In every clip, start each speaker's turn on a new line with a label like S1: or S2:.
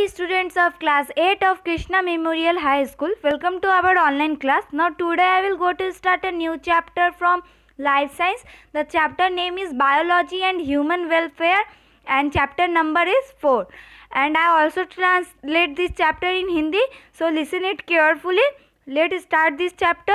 S1: the students of class 8 of Krishna Memorial High School. Welcome to our online class. Now today I will go to start a new chapter from Life Science. The chapter name is Biology and Human Welfare and chapter number is 4. And I also translate this chapter in Hindi. So listen it carefully. Let's start this chapter.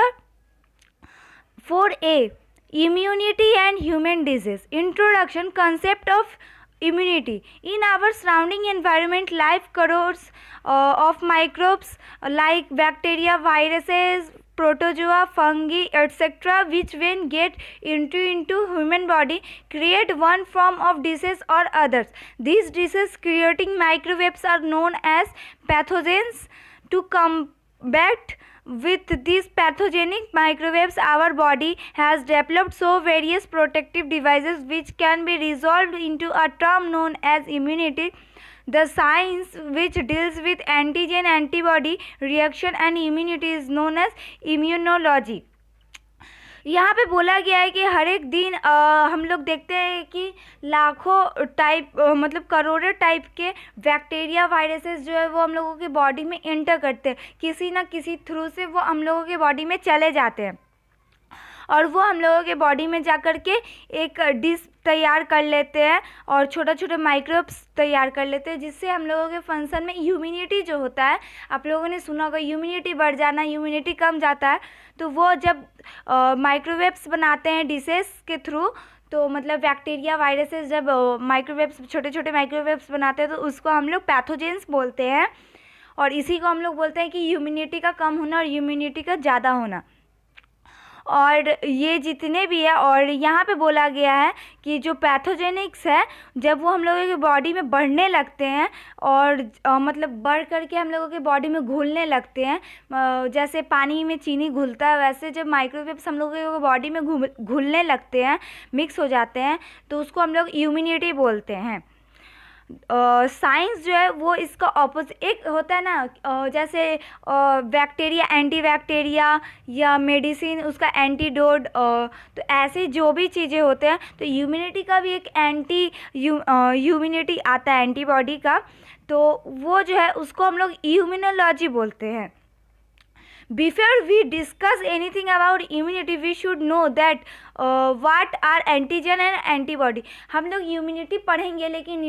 S1: 4a Immunity and Human Disease Introduction Concept of immunity. In our surrounding environment, life crores uh, of microbes uh, like bacteria, viruses, protozoa, fungi, etc., which when get into into human body, create one form of disease or others. These disease creating microbes are known as pathogens. To combat with these pathogenic microbes, our body has developed so various protective devices which can be resolved into a term known as immunity. The science which deals with antigen antibody reaction and immunity is known as immunology. यहाँ पे बोला गया है कि हर एक दिन आ, हम लोग देखते हैं कि लाखों टाइप आ, मतलब करोड़ों टाइप के बैक्टीरिया वायरसेस जो है वो हम लोगों की बॉडी में एंटर करते हैं किसी ना किसी थ्रू से वो हम लोगों के बॉडी में चले जाते हैं और वो हम लोगों के बॉडी में जा कर के एक डिस तैयार कर लेते हैं और छोटे छोटे माइक्रोब्स तैयार कर लेते हैं जिससे हम लोगों के फंक्शन में ह्यूमिनिटी जो होता है आप लोगों ने सुना होगा ह्यूमिनिटी बढ़ जाना ह्यूमिनिटी कम जाता है तो वो जब माइक्रोवेव्स बनाते हैं डिशेस के थ्रू तो मतलब बैक्टीरिया वायरसेस जब माइक्रोवेव्स छोटे छोटे माइक्रोवेव्स बनाते हैं तो उसको हम लोग पैथोजेंस बोलते हैं और इसी को हम लोग बोलते हैं कि ह्यूमिनिटी का कम होना और ह्यूमिनिटी का ज़्यादा होना और ये जितने भी है और यहाँ पे बोला गया है कि जो पैथोजेनिक्स है जब वो हम लोगों के बॉडी में बढ़ने लगते हैं और आ, मतलब बढ़ करके हम लोगों के बॉडी में घुलने लगते हैं आ, जैसे पानी में चीनी घुलता है वैसे जब माइक्रोवेव्स हम लोगों के बॉडी में घुलने लगते हैं मिक्स हो जाते हैं तो उसको हम लोग इम्यूनिटी बोलते हैं साइंस जो है वो इसका ऑपोजिट एक होता है ना जैसे बैक्टीरिया एंटी बैक्टीरिया या मेडिसिन उसका एंटीडोड तो ऐसे जो भी चीज़ें होते हैं तो ह्यूमिनिटी का भी एक एंटी ह्यूमिनिटी आता है एंटीबॉडी का तो वो जो है उसको हम लोग यूमिनोलॉजी बोलते हैं before we discuss anything about immunity we should know that uh, what are antigen and antibody हम लोग immunity पढ़ेंगे लेकिन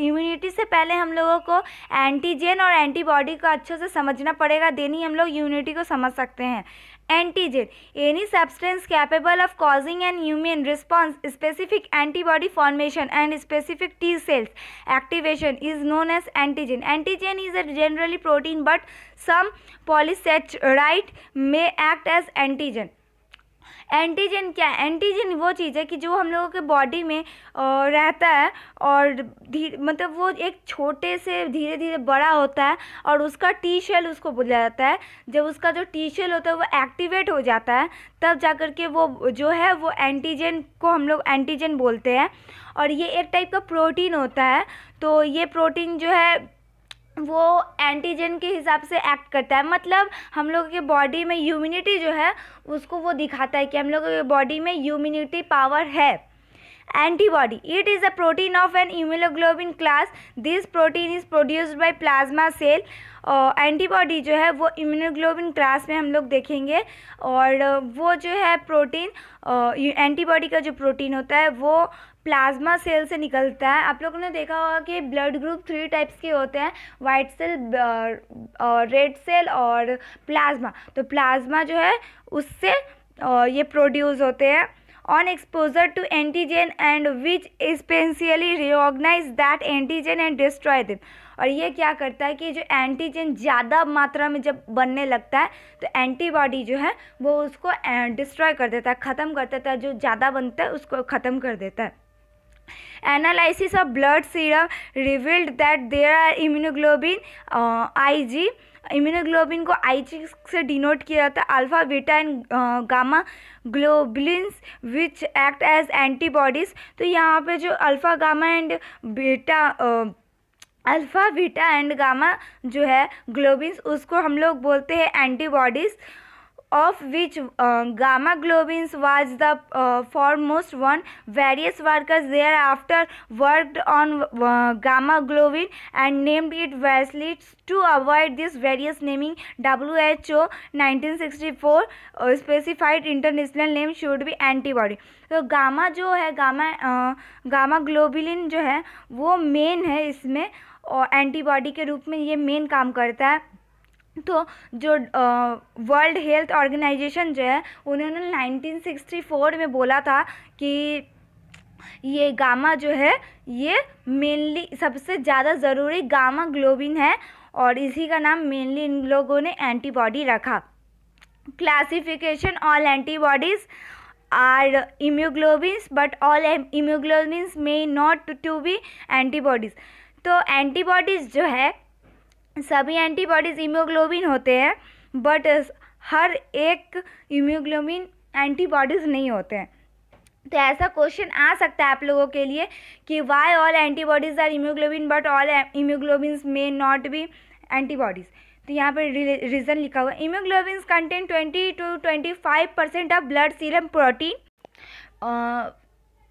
S1: immunity से पहले हम लोगों को antigen और antibody को अच्छे से समझना पड़ेगा देन ही हम लोग immunity को समझ सकते हैं Antigen any substance capable of causing an immune response specific antibody formation and specific T cells activation is known as antigen. Antigen is a generally protein but some polysaccharide may act as antigen. Antigen क्या है antigen वो चीज़ है कि जो हम लोगों के body में रहता है और मतलब वो एक छोटे से धीरे धीरे बड़ा होता है और उसका टी शेल उसको बोला जाता है जब उसका जो टी शेल होता है वो एक्टिवेट हो जाता है तब जा कर के वो जो है वो एंटीजन को हम लोग एंटीजन बोलते हैं और ये एक टाइप का प्रोटीन होता है तो ये प्रोटीन जो है वो एंटीजन के हिसाब से एक्ट करता है मतलब हम लोग के बॉडी में ह्यूमिनिटी जो है उसको वो दिखाता है कि हम लोगों के बॉडी में ह्यूमिनिटी पावर है antibody. It is a protein of an immunoglobulin class. This protein is produced by plasma cell. Antibody uh, जो है वो इम्यूनोग्लोबिन क्लास में हम लोग देखेंगे और uh, वो जो है प्रोटीन एंटीबॉडी uh, का जो प्रोटीन होता है वो प्लाज्मा सेल से निकलता है आप लोगों ने देखा होगा कि ब्लड ग्रुप थ्री टाइप्स के होते हैं वाइट सेल uh, और रेड सेल और प्लाज्मा तो प्लाज्मा जो है उससे ये प्रोड्यूस होते हैं on exposure to antigen and which specially recognize that antigen and destroy them और ये क्या करता है कि जो एंटीजन ज़्यादा मात्रा में जब बनने लगता है तो एंटीबॉडी जो है वो उसको डिस्ट्रॉय कर देता है ख़त्म कर देता है जो ज़्यादा बनता है उसको ख़त्म कर देता है analysis of blood serum revealed that there are immunoglobulin I G immunoglobulin को आई से डिनोट किया जाता है alpha beta and gamma globulins which act as antibodies तो यहाँ पे जो alpha gamma and beta alpha beta and gamma जो है ग्लोबिन्स उसको हम लोग बोलते हैं antibodies of which uh, gamma globins was the uh, foremost one. Various workers thereafter worked on uh, gamma globin and named it Vaseline to avoid this various naming. WHO 1964 specified international name should be antibody. तो gamma जो है gamma gamma globulin जो है वो main है इसमें और antibody के रूप में ये मेन काम करता है तो जो वर्ल्ड हेल्थ ऑर्गेनाइजेशन जो है उन्होंने 1964 में बोला था कि ये गामा जो है ये मेनली सबसे ज़्यादा ज़रूरी गामा ग्लोबिन है और इसी का नाम मेनली इन लोगों ने एंटीबॉडी रखा classification all antibodies are immunoglobulins but all immunoglobulins may not to be antibodies तो एंटीबॉडीज़ जो है सभी एंटीबॉडीज़ इम्योग्लोबिन होते हैं बट हर एक इम्योग्लोबिन एंटीबॉडीज़ नहीं होते हैं तो ऐसा क्वेश्चन आ सकता है आप लोगों के लिए कि why all antibodies are immunoglobulin but all immunoglobulin may not B antibodies तो यहाँ पर रीज़न लिखा हुआ immunoglobulin content twenty two twenty five percent of blood serum protein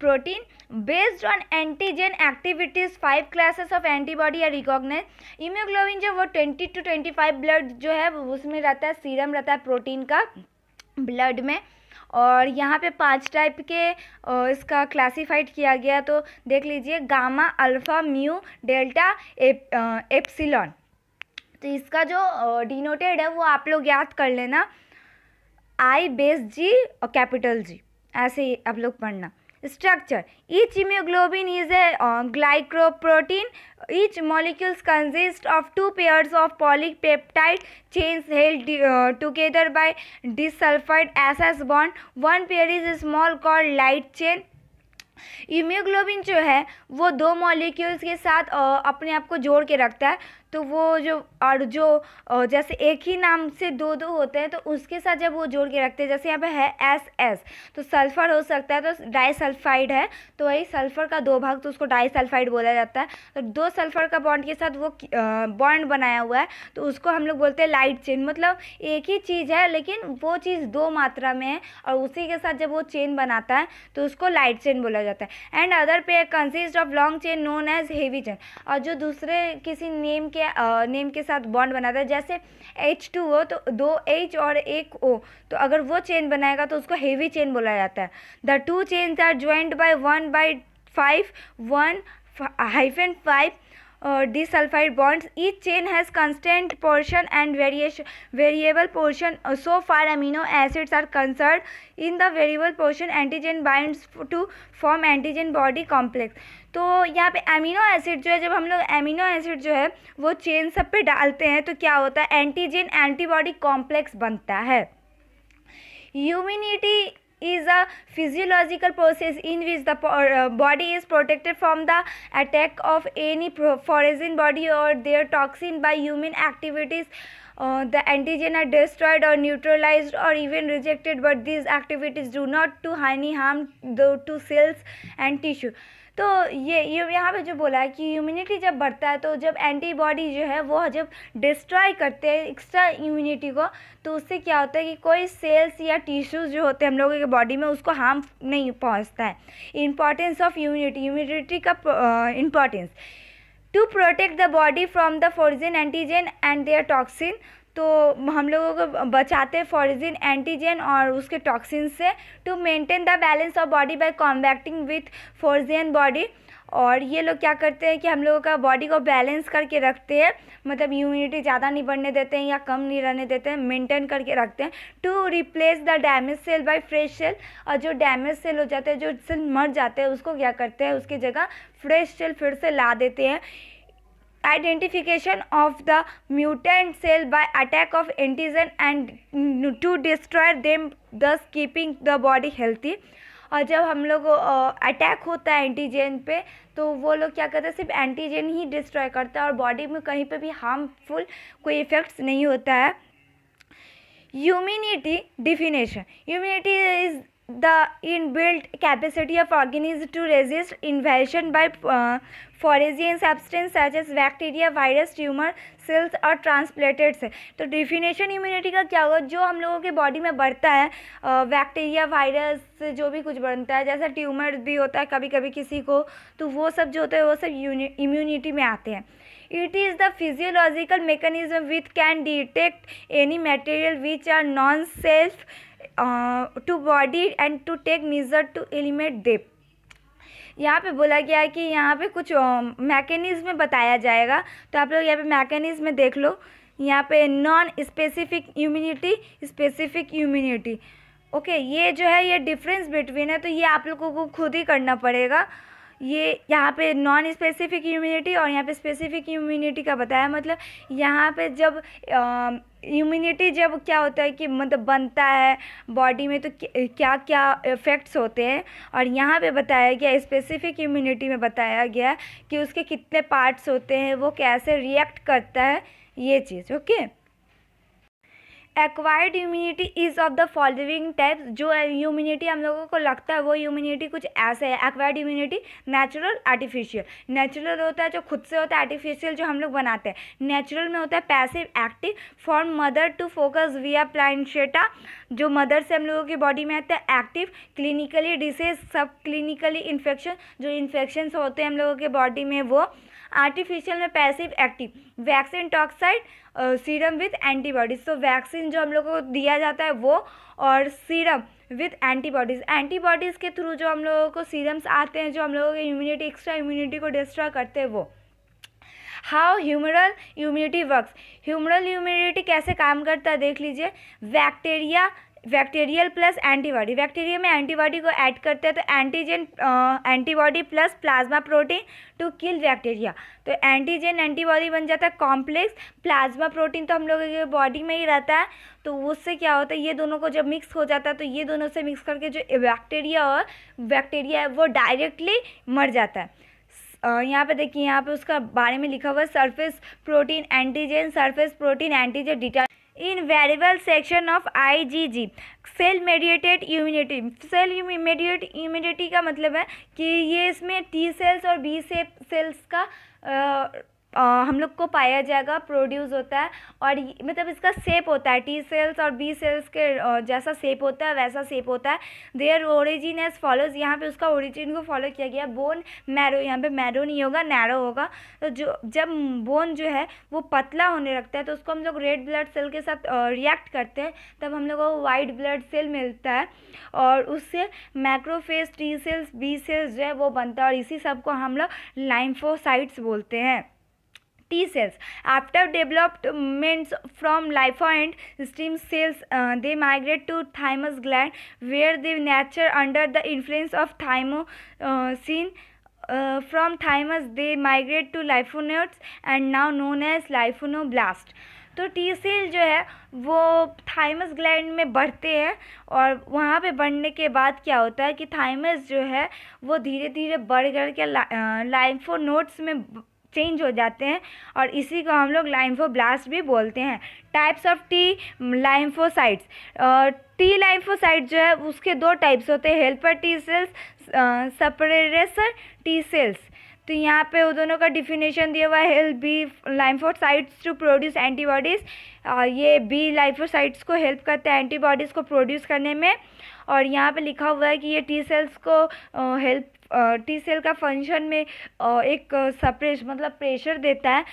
S1: protein based on antigen activities five classes of antibody या recognize immunoglobulin जो वो twenty two twenty five blood जो है उसमें रहता है सीरम रहता है प्रोटीन का ब्लड में और यहाँ पे पांच टाइप के इसका क्लासिफाइड किया गया तो देख लीजिए gamma alpha mu delta epsilon तो इसका जो डिनोटेड है वो आप लोग याद कर लेना आई बेस जी और कैपिटल जी ऐसे ही आप लोग पढ़ना structure each immunoglobulin is a uh, glycoprotein each molecule consists of two pairs of polypeptide chains held uh, together by disulfide ss bond one pair is small called light chain इम्यूग्लोबिन जो है वो दो molecules के साथ अपने आप को जोड़ के रखता है तो वो जो और जो जैसे एक ही नाम से दो दो होते हैं तो उसके साथ जब वो जोड़ के रखते हैं जैसे यहाँ पे है एस एस तो सल्फ़र हो सकता है तो डाईसल्फाइड है तो वही सल्फ़र का दो भाग तो उसको डाईसल्फाइड बोला जाता है तो दो सल्फ़र का बॉन्ड के साथ वो बॉन्ड बनाया हुआ है तो उसको हम लोग बोलते हैं लाइट चेन मतलब एक ही चीज़ है लेकिन वो चीज़ दो मात्रा में है और उसी के साथ जब वो चेन बनाता है तो उसको लाइट चेन बोला जाता है and other pair consist of long chain known as heavy chain और जो दूसरे किसी नेम के के नेम के साथ बॉन्ड बनाता है जैसे एच टू ओ तो दो एच और एक ओ तो अगर वो चेन बनाएगा तो उसको हेवी चेन बोला जाता है the two chains are joint by one by five one hyphen and five disulphide bonds each chain has constant portion and variation variable portion so far amino acids are concerned in the variable portion antigen binds to form antigen body complex तो यहाँ पे amino acid जो है जब हम लोग amino acid जो है वो चेन सब पे डालते हैं तो क्या होता है एंटीजन एंटीबॉडी कॉम्प्लेक्स बनता है immunity is a physiological process in which the uh, body is protected from the attack of any foreign body or their toxin by human activities uh, the antigen are destroyed or neutralized or even rejected but these activities do not do any harm to cells and tissue तो ये ये यहाँ पे जो बोला है कि immunity जब बढ़ता है तो जब एंटीबॉडी जो है वो जब डिस्ट्रॉय करते हैं एक्स्ट्रा इम्यूनिटी को तो उससे क्या होता है कि कोई सेल्स या टिश्यूज़ जो होते हैं हम लोगों के बॉडी में उसको हार्म नहीं पहुँचता है इम्पॉर्टेंस ऑफ इम्यूनिटी इम्यूनिटी का importance to protect the body from the foreign antigen and their toxin तो हम लोगों को बचाते हैं फॉरिजिन एंटीजन और उसके टॉक्सिन से to maintain the balance of body by combating with foreign body और ये लोग क्या करते हैं कि हम लोगों का बॉडी को बैलेंस करके रखते हैं मतलब इम्यूनिटी ज़्यादा नहीं बढ़ने देते हैं या कम नहीं रहने देते हैं मेंटेन करके रखते हैं to replace the damage cell by fresh cell और जो डैमेज सेल हो जाते हैं जो सेल मर जाते हैं उसको क्या करते हैं उसकी जगह फ्रेश सेल फिर से ला देते हैं identification of the mutant cell by attack of antigen and to destroy them thus keeping the body healthy और जब हम लोग अटैक होता है एंटीजन पे तो वो लोग क्या करते हैं सिर्फ एंटीजन ही डिस्ट्रॉय करता है और बॉडी में कहीं पे भी हार्मफुल कोई इफ़ेक्ट्स नहीं होता है immunity definition immunity is the inbuilt capacity of organism to resist invasion by foreign substance such as bacteria virus tumour cells और ट्रांसप्लेटेड्स है तो डिफिनेशन इम्यूनिटी का क्या होगा जो हम लोगों के बॉडी में बढ़ता है बैक्टीरिया वायरस जो भी कुछ बनता है जैसा ट्यूमर भी होता है कभी कभी किसी को तो वो सब जो होता है वो सब इम्यूनिटी में आते हैं it is the physiological mechanism which can detect any material which are non self to body and to take measure to eliminate डेप्थ यहाँ पे बोला गया है कि यहाँ पे कुछ मैकेनिज़्म बताया जाएगा तो आप लोग यहाँ पे मैकेनिज़्म देख लो यहाँ पे non specific immunity specific immunity okay ये जो है ये डिफरेंस बिटवीन है तो ये आप लोगों को खुद ही करना पड़ेगा ये यहाँ पे नॉन स्पेसिफिक इम्यूनिटी और यहाँ पे स्पेसिफिक इम्यूनिटी का बताया मतलब यहाँ पे जब इम्यूनिटी जब क्या होता है कि मतलब बनता है बॉडी में तो क्या क्या इफ़ेक्ट्स होते हैं और यहाँ पे बताया गया स्पेसिफिक इम्यूनिटी में बताया गया कि उसके कितने पार्ट्स होते हैं वो कैसे रिएक्ट करता है ये चीज़ okay okay? Acquired immunity is of the following types जो इम्यूनिटी हम लोगों को लगता है वो इम्यूनिटी कुछ ऐसे है acquired immunity natural artificial natural होता है जो खुद से होता है आर्टिफिशियल जो हम लोग बनाते हैं नेचुरल में होता है passive active form mother to foetus via placenta जो मदर से हम लोगों की बॉडी में आता है active clinically disease sub clinically infection जो इन्फेक्शन होते हैं हम लोगों के बॉडी में वो आर्टिफिशियल में passive active vaccine toxoid serum with antibodies तो वैक्सीन जो हम लोग को दिया जाता है वो और सीरम विथ एंटीबॉडीज़ एंटीबॉडीज़ के थ्रू जो हम लोगों को सीरम्स आते हैं जो हम लोगों की इम्यूनिटी एक्स्ट्रा इम्यूनिटी को डिस्ट्रॉय करते हैं वो how humoral immunity work humoral immunity कैसे काम करता है देख लीजिए bacteria bacterial plus antibody bacteria में एंटीबॉडी को ऐड करते हैं तो antigen antibody plus plasma protein to kill bacteria तो एंटीजन एंटीबॉडी बन जाता है कॉम्प्लेक्स प्लाज्मा प्रोटीन तो हम लोगों के बॉडी में ही रहता है तो उससे क्या होता है ये दोनों को जब मिक्स हो जाता है तो ये दोनों से मिक्स करके जो बैक्टीरिया और बैक्टीरिया है वो डायरेक्टली मर जाता है यहाँ पे देखिए यहाँ पे उसका बारे में लिखा हुआ है surface protein antigen surface protein antigen detection of I G G cell mediated immunity cell mediate immunity का मतलब है कि ये इसमें टी सेल्स और बी सेल्स का हम लोग को पाया जाएगा प्रोड्यूस होता है और मतलब इसका सेप होता है टी सेल्स और बी सेल्स के जैसा सेप होता है वैसा सेप होता है देयर ओरिजिन एज फॉलोज यहाँ पे उसका ओरिजिन को फॉलो किया गया बोन मैरो यहाँ पे मैरो नहीं होगा नैरो होगा तो जो जब बोन जो है वो पतला होने लगता है तो उसको हम लोग रेड ब्लड सेल के साथ रिएक्ट करते हैं तब हम लोग को वाइट ब्लड सेल मिलता है और उससे macrophage T cells B cells जो है वो बनता है और इसी सब को हम लोग लाइम्फोसाइट्स बोलते हैं T cells after developments from lymphoid stem cells they migrate to thymus gland where they mature under the influence of thymosin from thymus they migrate to lymph nodes and now known as lymphoblast तो T cell जो है वो thymus gland में बढ़ते हैं और वहाँ पे बढ़ने के बाद क्या होता है कि थाइमस जो है वो धीरे धीरे बढ़ करके ला, लाइफो uh, नोट्स में चेंज हो जाते हैं और इसी को हम लोग लाइम्फोब्लास्ट भी बोलते हैं types of T lymphocytes T lymphocyte जो है उसके दो टाइप्स होते हैं helper T cells suppressor T cells तो यहाँ पे वो दोनों का डिफिनेशन दिया हुआ है help B lymphocytes to produce antibodies ये बी लाइम्फोसाइट्स को हेल्प करते हैं एंटीबॉडीज़ को प्रोड्यूस करने में और यहाँ पे लिखा हुआ है कि ये टी सेल्स को हेल्प टी सेल का फंक्शन में एक सप्रेश मतलब प्रेशर देता है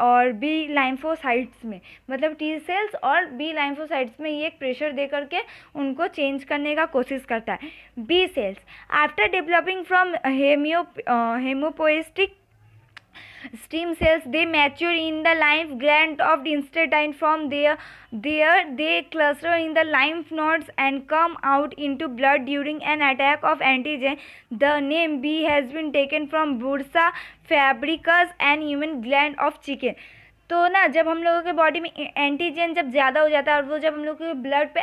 S1: और बी लाइम्फोसाइट्स में मतलब टी सेल्स और बी लाइम्फोसाइट्स में ये एक प्रेशर दे करके उनको चेंज करने का कोशिश करता है B cells after developing from हेमियो haemopoietic stem cells they mature in the lymph gland of the intestine from there there they cluster in the lymph nodes and come out into blood during an attack of antigen the name b has been taken from bursa fabricus and human gland of chicken तो ना जब हम लोगों के body में antigen जब ज़्यादा हो जाता है और वो जब हम लोग के ब्लड पे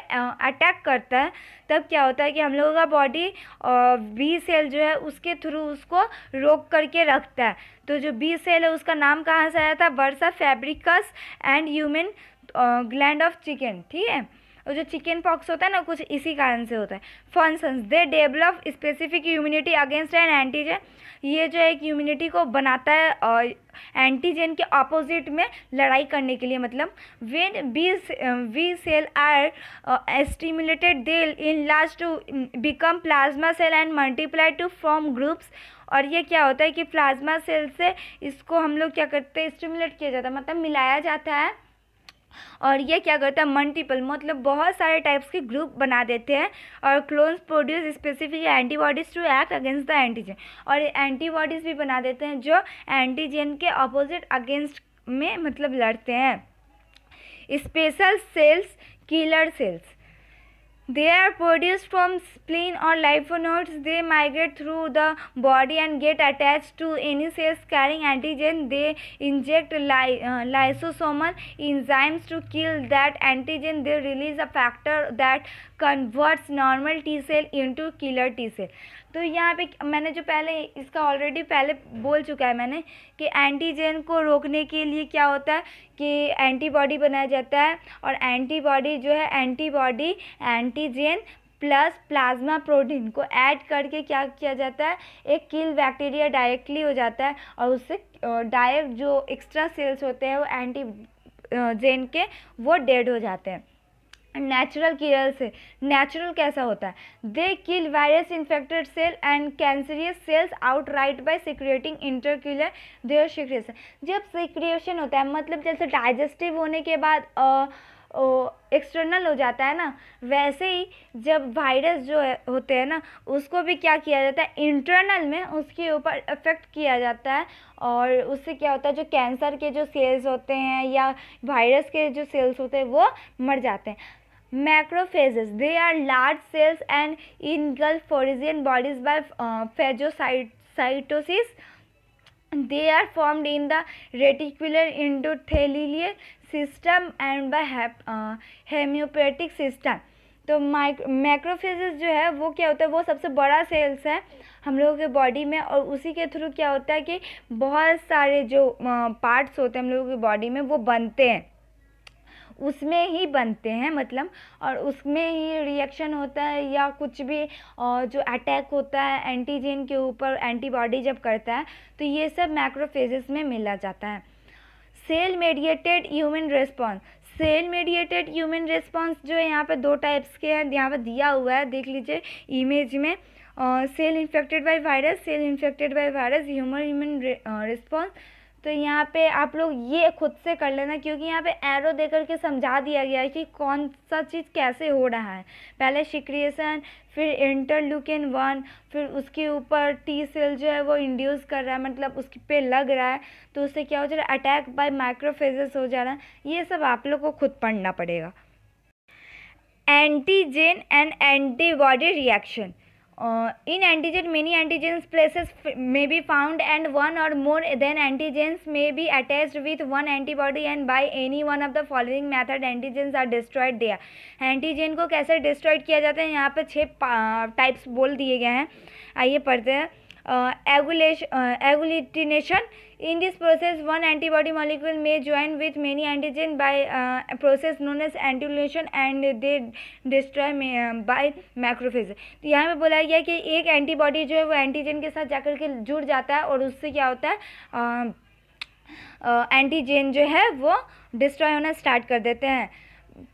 S1: अटैक करता है तब क्या होता है कि हम लोगों का बॉडी बी सेल जो है उसके थ्रू उसको रोक करके रखता है तो जो बी सेल है उसका नाम कहाँ से आया था bursa fabricius and human gland of chicken ठीक है और जो चिकन पॉक्स होता है ना कुछ इसी कारण से होता है functions they develop specific immunity against an antigen ये जो है एक इम्यूनिटी को बनाता है और एंटीजन के ऑपोजिट में लड़ाई करने के लिए मतलब वेन बी वी cell are stimulated they in last to become plasma cell and multiply to form groups और ये क्या होता है कि प्लाज्मा सेल से इसको हम लोग क्या करते हैं स्टिमुलेट किया जाता है मतलब मिलाया जाता है और ये क्या करता है मल्टीपल मतलब बहुत सारे टाइप्स के ग्रुप बना देते हैं और clones produce specific antibodies to act against the antigen और एंटीबॉडीज़ भी बना देते हैं जो एंटीजन के अपोजिट अगेंस्ट में मतलब लड़ते हैं special cells killer cells They are produced from spleen or lymphonodes. They migrate through the body and get attached to any cells carrying antigen. They inject ly uh, lysosomal enzymes to kill that antigen. They release a factor that converts normal T cell into killer T cell. तो यहाँ पे मैंने जो पहले इसका already पहले बोल चुका है मैंने कि एंटीजन को रोकने के लिए क्या होता है कि एंटीबॉडी बनाया जाता है और एंटीबॉडी जो है antibody antigen plus plasma protein को ऐड करके क्या किया जाता है एक किल बैक्टीरिया डायरेक्टली हो जाता है और उससे डायरेक्ट जो एक्स्ट्रा सेल्स होते हैं वो एंटी जेन के वो डेड हो जाते हैं नेचुरल किलर से नेचुरल कैसा होता है they kill virus infected cell and cancerous cells outright by secreting intercellular their secretion जब सिक्रिएशन होता है मतलब जैसे डाइजेस्टिव होने के बाद एक्सटर्नल हो जाता है ना वैसे ही जब वायरस जो है, होते हैं ना उसको भी क्या किया जाता है इंटरनल में उसके ऊपर इफेक्ट किया जाता है और उससे क्या होता है जो कैंसर के जो सेल्स होते हैं या वायरस के जो सेल्स होते हैं वो मर जाते हैं macrophages they are large cells and engulf foreign bodies by phagocytosis they are formed in the reticular endothelial system and by haemopoietic system तो माइक्रो मैक्रोफेजेस जो है वो क्या होता है वो सबसे बड़ा सेल्स है हम लोगों के बॉडी में और उसी के थ्रू क्या होता है कि बहुत सारे जो पार्ट्स uh, होते हैं हम लोगों की बॉडी में वो बनते हैं उसमें ही बनते हैं मतलब और उसमें ही रिएक्शन होता है या कुछ भी जो अटैक होता है एंटीजन के ऊपर एंटीबॉडी जब करता है तो ये सब मैक्रोफेजेस में मिला जाता है cell mediated human response cell mediated human response जो है यहाँ पर दो टाइप्स के हैं यहाँ पर दिया हुआ है देख लीजिए इमेज में cell infected by virus cell infected by virus human human response तो यहाँ पे आप लोग ये खुद से कर लेना क्योंकि यहाँ पे एरो दे करके समझा दिया गया है कि कौन सा चीज़ कैसे हो रहा है पहले शिक्रिएसन फिर इन वन फिर उसके ऊपर टी सेल जो है वो इंड्यूस कर रहा है मतलब उस पे लग रहा है तो उससे क्या हो जा रहा है अटैक बाय माइक्रोफेजेस हो जा रहा है ये सब आप लोग को खुद पढ़ना पड़ेगा antigen and antibody reaction in antigen many antigens places may be found and one or more than antigens may be attached with one antibody and by any one of the following method antigens are destroyed दिया antigen को कैसे destroyed किया जाता है यहाँ पर छः types बोल दिए गए हैं आइए पढ़ते हैं agglutination in this process one antibody molecule में join with many antigen by process known as agglutination and they destroy by macrophage यहाँ पे बोला गया कि एक एंटीबॉडी जो है वो एंटीजन के साथ जाकर के जुड़ जाता है और उससे क्या होता है एंटीजन uh, uh, जो है वो डिस्ट्रॉय होना स्टार्ट कर देते हैं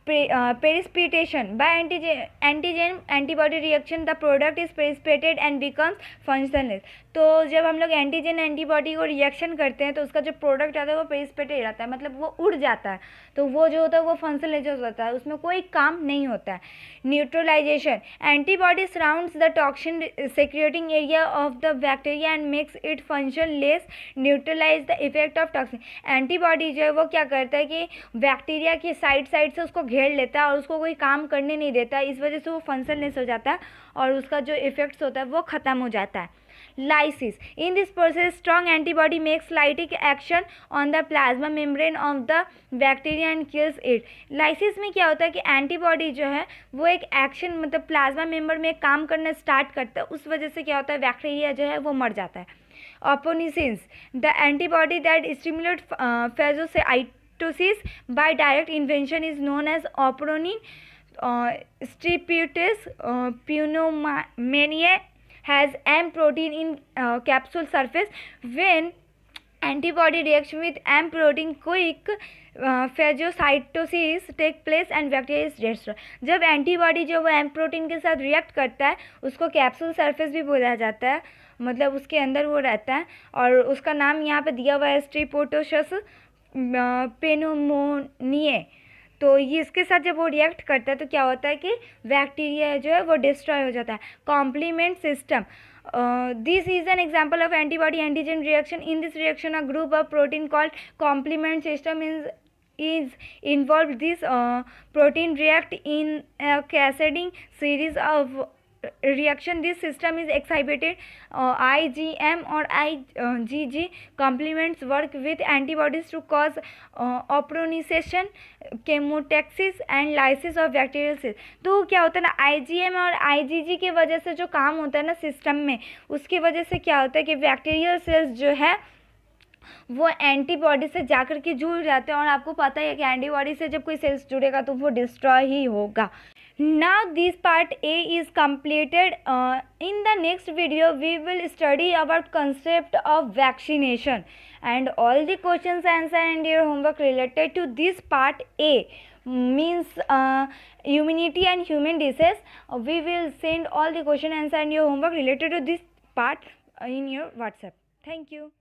S1: पेरिस्पिटेशन बाय एंटीजे antigen antibody reaction the product is precipitated and becomes functionless तो जब हम लोग एंटीजन एंटीबॉडी को रिएक्शन करते हैं तो उसका जो प्रोडक्ट आता है वो पेरिस्पेटेड आता है मतलब वो उड़ जाता है तो वो जो होता है वो फंक्शनलेस हो जाता है उसमें कोई काम नहीं होता है neutralization antibody surrounds the toxin secreting area of the bacteria and makes it functionless neutralize the effect of toxin antibody जो है वो क्या करता है कि बैक्टीरिया की साइड साइड से उसको घेर लेता है और उसको कोई काम करने नहीं देता इस वजह से वो फंक्शनलेस हो जाता है और उसका जो इफेक्ट्स होता है वो ख़त्म हो जाता है lysis in this process strong antibody makes lytic action on the plasma membrane of the bacteria and kills it lysis में क्या होता है कि एंटीबॉडी जो है वो एक एक्शन मतलब प्लाज्मा मेम्बर में काम करना स्टार्ट करता है उस वजह से क्या होता है बैक्टीरिया जो है वो मर जाता है opsonins the antibody that stimulate phagocyte ऑपरोनिकोसिस by direct invention is known as opsonin streptococcus pneumoniae has M protein in capsule surface when antibody reaction with M protein quick phagocytosis take place and bacteria is rest जब antibody जो वो M protein के साथ react करता है उसको capsule surface भी बोला जाता है मतलब उसके अंदर वो रहता है और उसका नाम यहाँ पर दिया हुआ है स्ट्रीपोटोशस पेनोमोनिए तो ये इसके साथ जब वो रिएक्ट करता है तो क्या होता है कि बैक्टीरिया जो है वो डिस्ट्रॉय हो जाता है complement system this is an example of antibody antigen reaction in this reaction a group of protein called complement system is involve this protein react in cascading series of reaction this system is exhibited I G M or I G G complements work with antibodies to cause opsonisation chemotaxis and lysis of bacterial तो क्या होता है ना आई G M or I G जी की वजह से जो काम होता है ना सिस्टम में उसकी वजह से क्या होता है कि बैक्टीरियल सेल्स जो है वो एंटीबॉडी से जाकर के जुड़ जाते हैं और आपको पता है कि एंटीबॉडी से जब कोई सेल्स जुड़ेगा तो वो डिस्ट्रॉय ही होगा now this part a is completed uh, in the next video we will study about concept of vaccination and all the questions answer and your homework related to this part a means uh, immunity and human disease uh, we will send all the question answer and your homework related to this part in your whatsapp thank you